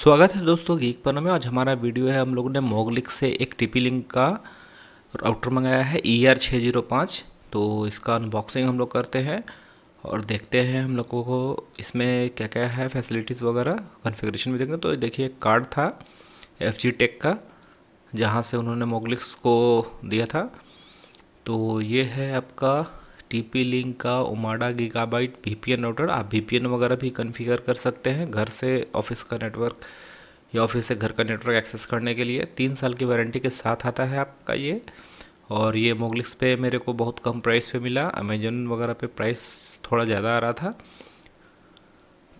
स्वागत है दोस्तों गीक पर में आज हमारा वीडियो है हम लोगों ने मोगलिक से एक टीपी लिंक का राउटर मंगाया है ई आर छः जीरो पाँच तो इसका अनबॉक्सिंग हम लोग करते हैं और देखते हैं हम लोगों को इसमें क्या क्या है फैसिलिटीज़ वगैरह कॉन्फ़िगरेशन भी देखेंगे तो देखिए एक कार्ड था एफ जी टेक का जहाँ से उन्होंने मोगलिक्स को दिया था तो ये है आपका टीपी लिंक का उमाडा गीगाबाइट वीपीएन राउटर आप वीपीएन वगैरह भी कन्फिगर कर सकते हैं घर से ऑफिस का नेटवर्क या ऑफिस से घर का नेटवर्क एक्सेस करने के लिए तीन साल की वारंटी के साथ आता है आपका ये और ये मोगलिक्स पे मेरे को बहुत कम प्राइस पे मिला अमेजोन वगैरह पे प्राइस थोड़ा ज़्यादा आ रहा था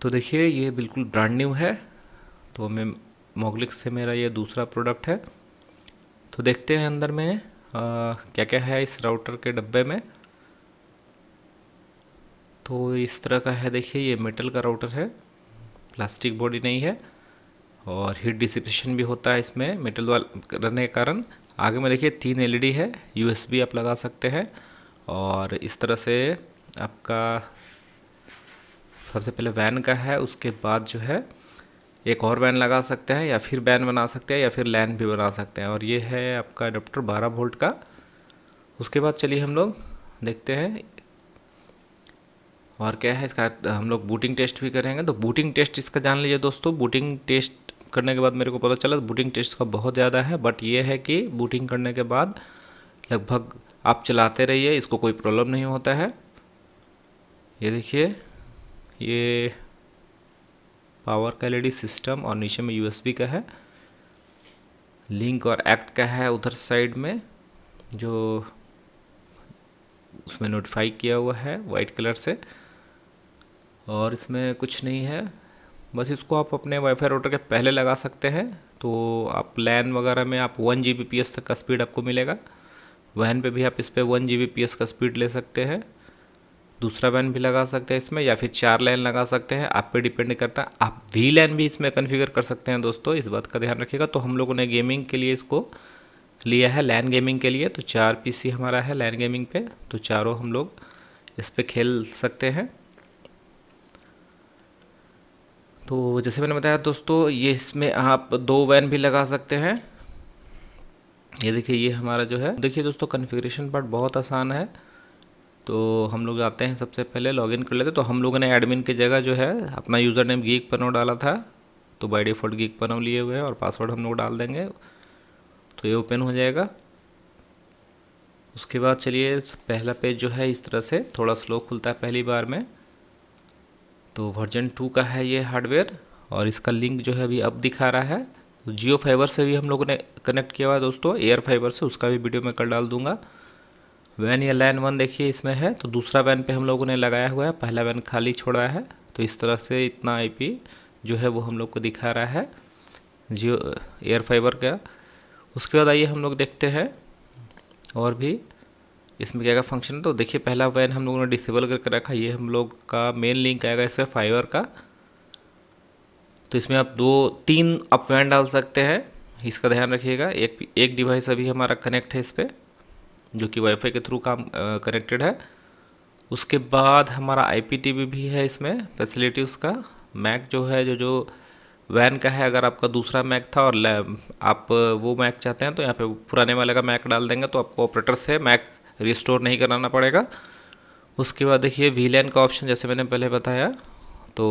तो देखिए ये बिल्कुल ब्रांड न्यू है तो मैं मोगलिक्स से मेरा ये दूसरा प्रोडक्ट है तो देखते हैं अंदर में आ, क्या क्या है इस राउटर के डब्बे में तो इस तरह का है देखिए ये मेटल का राउटर है प्लास्टिक बॉडी नहीं है और हीट डिसिपेशन भी होता है इसमें मेटल रहने के कारण आगे में देखिए तीन एलईडी e है यूएसबी आप लगा सकते हैं और इस तरह से आपका सबसे पहले वैन का है उसके बाद जो है एक और वैन लगा सकते हैं या फिर वैन बना सकते हैं या फिर लैन भी बना सकते हैं और ये है आपका अडोप्टर 12 वोल्ट का उसके बाद चलिए हम लोग देखते हैं और क्या है इसका हम लोग बूटिंग टेस्ट भी करेंगे तो बूटिंग टेस्ट इसका जान लीजिए दोस्तों बूटिंग टेस्ट करने के बाद मेरे को पता चला बूटिंग टेस्ट का बहुत ज़्यादा है बट ये है कि बूटिंग करने के बाद लगभग आप चलाते रहिए इसको कोई प्रॉब्लम नहीं होता है ये देखिए ये पावर का एलईडी सिस्टम और नीचे में यूएसबी का है लिंक और एक्ट का है उधर साइड में जो उसमें नोटिफाई किया हुआ है वाइट कलर से और इसमें कुछ नहीं है बस इसको आप अपने वाईफाई राउटर के पहले लगा सकते हैं तो आप लैन वगैरह में आप वन जी तक का स्पीड आपको मिलेगा वैन पे भी आप इस पर वन जी का स्पीड ले सकते हैं दूसरा वैन भी लगा सकते हैं इसमें या फिर चार लैन लगा सकते हैं आप पे डिपेंड करता है आप वी लैन भी इसमें कन्फिगर कर सकते हैं दोस्तों इस बात का ध्यान रखिएगा तो हम लोगों ने गेमिंग के लिए इसको लिया है लैन गेमिंग के लिए तो चार पी हमारा है लैन गेमिंग पे तो चारों हम लोग इस पर खेल सकते हैं तो जैसे मैंने बताया दोस्तों ये इसमें आप दो वैन भी लगा सकते हैं ये देखिए ये हमारा जो है देखिए दोस्तों कन्फिग्रेशन पार्ट बहुत आसान है तो हम लोग आते हैं सबसे पहले लॉगिन कर लेते तो हम लोगों ने एडमिन की जगह जो है अपना यूज़र नेम गीक पनो डाला था तो बाई डिफ़ॉल्ट गीक पनो लिए हुए हैं और पासवर्ड हम लोग डाल देंगे तो ये ओपन हो जाएगा उसके बाद चलिए पहला पेज जो है इस तरह से थोड़ा स्लो खुलता है पहली बार में तो वर्जन टू का है ये हार्डवेयर और इसका लिंक जो है अभी अब दिखा रहा है तो जियो फाइबर से भी हम लोगों ने कनेक्ट किया हुआ है दोस्तों एयर फाइबर से उसका भी वीडियो मैं कर डाल दूंगा वैन या लाइन वन देखिए इसमें है तो दूसरा वैन पे हम लोगों ने लगाया हुआ है पहला वैन खाली छोड़ा है तो इस तरह से इतना आईपी जो है वो हम लोग को दिखा रहा है जियो एयर फाइबर का उसके बाद आइए हम लोग देखते हैं और भी इसमें क्या क्या फंक्शन है तो देखिए पहला वैन हम लोगों ने डिसेबल करके रखा ये हम लोग का मेन लिंक आएगा इसमें फाइवर का तो इसमें आप दो तीन अप वैन डाल सकते हैं इसका ध्यान रखिएगा एक एक डिवाइस अभी हमारा कनेक्ट है इस पर जो कि वाईफाई के थ्रू काम कनेक्टेड है उसके बाद हमारा आईपीटीवी भी है इसमें फैसिलिटी उसका मैक जो है जो जो वैन का है अगर आपका दूसरा मैक था और आप वो मैक चाहते हैं तो यहाँ पे पुराने वाले का मैक डाल देंगे तो आपको ऑपरेटर से मैक रिस्टोर नहीं कराना पड़ेगा उसके बाद देखिए वी लैन का ऑप्शन जैसे मैंने पहले बताया तो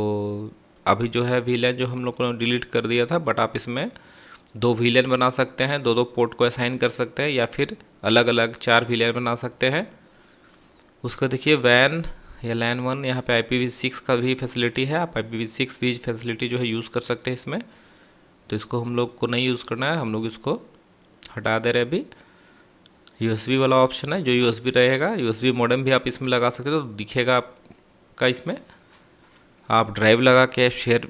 अभी जो है वी लैन जो हम लोगों ने डिलीट कर दिया था बट आप इसमें दो वी लैन बना सकते हैं दो दो पोर्ट को असाइन कर सकते हैं या फिर अलग अलग चार वी लैन बना सकते हैं उसको देखिए वैन या लैन वन यहाँ पे आई पी वी सिक्स का भी फैसिलिटी है आप आई पी वी सिक्स भी फैसिलिटी जो है यूज़ कर सकते हैं इसमें तो इसको हम लोग को नहीं यूज़ करना है हम लोग इसको हटा दे रहे अभी यूएसबी वाला ऑप्शन है जो यूएसबी रहेगा यूएसबी मॉडम भी आप इसमें लगा सकते हो तो दिखेगा आपका इसमें आप ड्राइव लगा के शेयर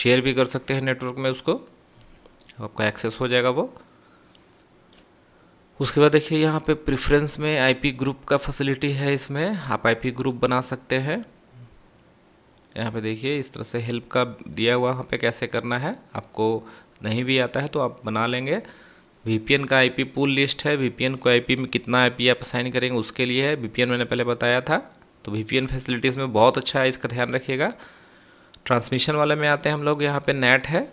शेयर भी कर सकते हैं नेटवर्क में उसको आपका एक्सेस हो जाएगा वो उसके बाद देखिए यहाँ पे प्रेफरेंस में आईपी ग्रुप का फैसिलिटी है इसमें आप आईपी ग्रुप बना सकते हैं यहाँ पे देखिए इस तरह से हेल्प का दिया हुआ वहाँ पे कैसे करना है आपको नहीं भी आता है तो आप बना लेंगे वीपीएन का आईपी पूल लिस्ट है वीपीएन को आईपी में कितना आईपी आप असाइन करेंगे उसके लिए है वीपीएन मैंने पहले बताया था तो वीपीएन फैसिलिटीज़ में बहुत अच्छा है इसका ध्यान रखिएगा ट्रांसमिशन वाले में आते हैं हम लोग यहाँ पे नेट है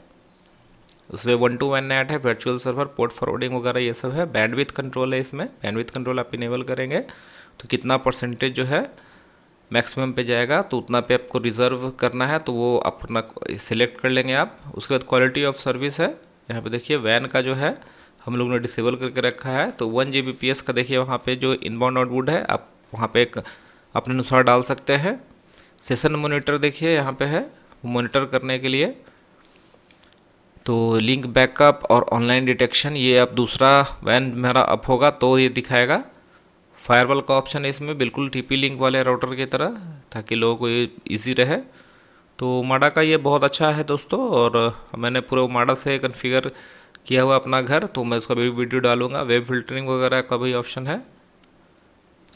उसमें वन टू वन नेट है वर्चुअल सर्वर पोर्ट फॉरवर्डिंग वगैरह ये सब है बैंडविथ कंट्रोल है इसमें बैंडविथ कंट्रोल आप इनेबल करेंगे तो कितना परसेंटेज जो है मैक्सिमम पे जाएगा तो उतना पे आपको रिजर्व करना है तो वो अपना सिलेक्ट कर लेंगे आप उसके बाद क्वालिटी ऑफ सर्विस है यहाँ पे देखिए वैन का जो है हम लोगों ने डिसेबल करके रखा है तो वन जी का देखिए वहाँ पे जो इनबाउंड आउटवुड है आप वहाँ पे एक अपने अनुसार डाल सकते हैं सेशन मोनिटर देखिए यहाँ पे है मोनिटर करने के लिए तो लिंक बैकअप और ऑनलाइन डिटेक्शन ये अब दूसरा वैन मेरा अप होगा तो ये दिखाएगा फायरवॉल का ऑप्शन है इसमें बिल्कुल टी लिंक वाले राउटर की तरह ताकि लोगों को ये ईजी रहे तो माडा का ये बहुत अच्छा है दोस्तों और मैंने पूरे माडा से कन्फिगर किया हुआ अपना घर तो मैं उसका भी वीडियो डालूंगा वेब फिल्टरिंग वगैरह का भी ऑप्शन है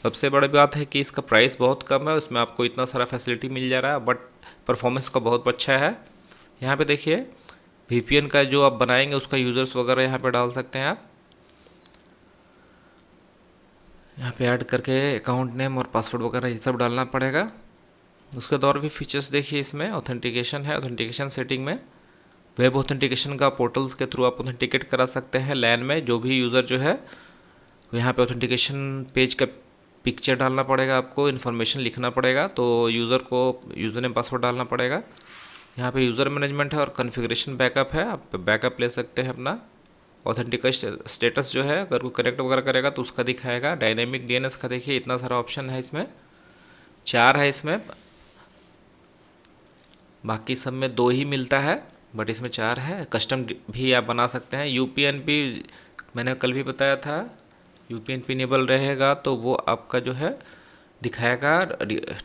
सबसे बड़ी बात है कि इसका प्राइस बहुत कम है उसमें आपको इतना सारा फैसिलिटी मिल जा रहा है बट परफॉर्मेंस का बहुत अच्छा है यहाँ पे देखिए वी का जो आप बनाएंगे उसका यूज़र्स वगैरह यहाँ पे डाल सकते हैं आप यहाँ पे ऐड करके अकाउंट नेम और पासवर्ड वगैरह ये सब डालना पड़ेगा उसके दौर भी फीचर्स देखिए इसमें ऑथेंटिकेशन है ऑथेंटिकेशन सेटिंग में वेब ऑथेंटिकेशन का पोर्टल्स के थ्रू आप ऑथेंटिकेट करा सकते हैं लैन में जो भी यूज़र जो है यहाँ पे ऑथेंटिकेशन पेज का पिक्चर डालना पड़ेगा आपको इन्फॉर्मेशन लिखना पड़ेगा तो यूज़र को यूज़र नेम पासवर्ड डालना पड़ेगा यहाँ पे यूज़र मैनेजमेंट है और कॉन्फ़िगरेशन बैकअप है आप बैकअप ले सकते हैं अपना ऑथेंटिकेशन स्टेटस जो है अगर कोई कनेक्ट वगैरह करेगा तो उसका दिखाएगा डायनेमिक डी का देखिए इतना सारा ऑप्शन है इसमें चार है इसमें बाकी सब में दो ही मिलता है बट इसमें चार है कस्टम भी आप बना सकते हैं यू पी मैंने कल भी बताया था यू पी इनेबल रहेगा तो वो आपका जो है दिखाएगा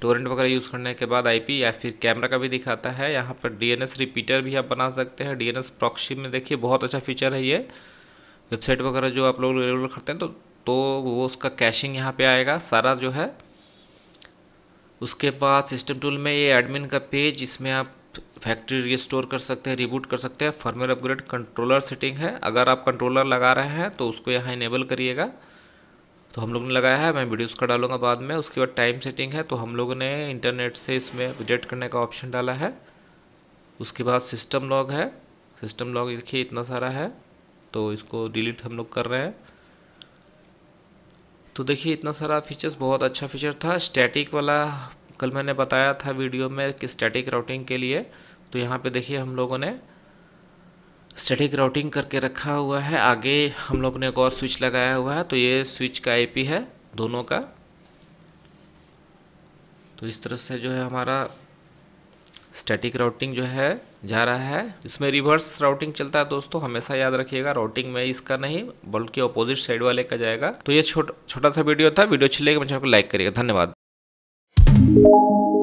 टोरेंट वगैरह यूज़ करने के बाद आईपी या फिर कैमरा का भी दिखाता है यहाँ पर डीएनएस रिपीटर भी आप बना सकते हैं डीएनएस प्रॉक्सी में देखिए बहुत अच्छा फीचर है ये वेबसाइट वगैरह जो आप लोग रेगुलर करते हैं तो तो वो उसका कैशिंग यहाँ पे आएगा सारा जो है उसके बाद सिस्टम टूल में ये एडमिन का पेज इसमें आप फैक्ट्री रिस्टोर कर सकते हैं रिबूट कर सकते हैं फर्मेर अपग्रेड कंट्रोलर सेटिंग है अगर आप कंट्रोलर लगा रहे हैं तो उसको यहाँ इनेबल करिएगा तो हम लोग ने लगाया है मैं वीडियो उसका डालूंगा बाद में उसके बाद टाइम सेटिंग है तो हम लोग ने इंटरनेट से इसमें अपडेट करने का ऑप्शन डाला है उसके बाद सिस्टम लॉग है सिस्टम लॉग देखिए इतना सारा है तो इसको डिलीट हम लोग कर रहे हैं तो देखिए इतना सारा फीचर्स बहुत अच्छा फीचर था स्टैटिक वाला कल मैंने बताया था वीडियो में कि स्टैटिक राउटिंग के लिए तो यहाँ पे देखिए हम लोगों ने स्टैटिक राउटिंग करके रखा हुआ है आगे हम लोग ने एक और स्विच लगाया हुआ है तो ये स्विच का आईपी है दोनों का तो इस तरह से जो है हमारा स्टैटिक राउटिंग जो है जा रहा है इसमें रिवर्स राउटिंग चलता है दोस्तों हमेशा याद रखिएगा राउटिंग में इसका नहीं बल्कि अपोजिट साइड वाले का जाएगा तो ये छोटा छोटा सा वीडियो था वीडियो अच्छी लगेगा तो चैनल को लाइक करिएगा धन्यवाद Música